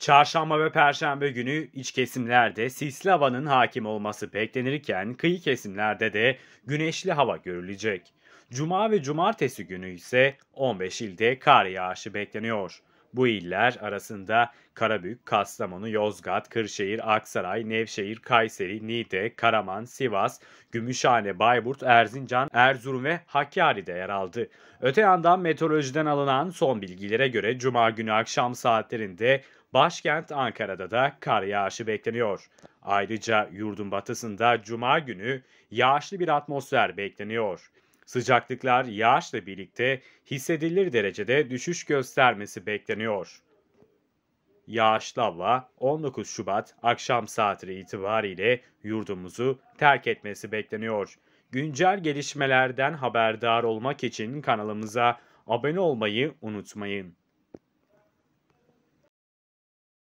Çarşamba ve Perşembe günü iç kesimlerde sisli havanın hakim olması beklenirken kıyı kesimlerde de güneşli hava görülecek. Cuma ve cumartesi günü ise 15 ilde kar yağışı bekleniyor. Bu iller arasında Karabük, Kastamonu, Yozgat, Kırşehir, Aksaray, Nevşehir, Kayseri, Niğde, Karaman, Sivas, Gümüşhane, Bayburt, Erzincan, Erzurum ve Hakkari de yer aldı. Öte yandan meteorolojiden alınan son bilgilere göre Cuma günü akşam saatlerinde başkent Ankara'da da kar yağışı bekleniyor. Ayrıca yurdun batısında Cuma günü yağışlı bir atmosfer bekleniyor. Sıcaklıklar yağışla birlikte hissedilir derecede düşüş göstermesi bekleniyor. Yağışlı hava 19 Şubat akşam saatleri itibariyle yurdumuzu terk etmesi bekleniyor. Güncel gelişmelerden haberdar olmak için kanalımıza abone olmayı unutmayın.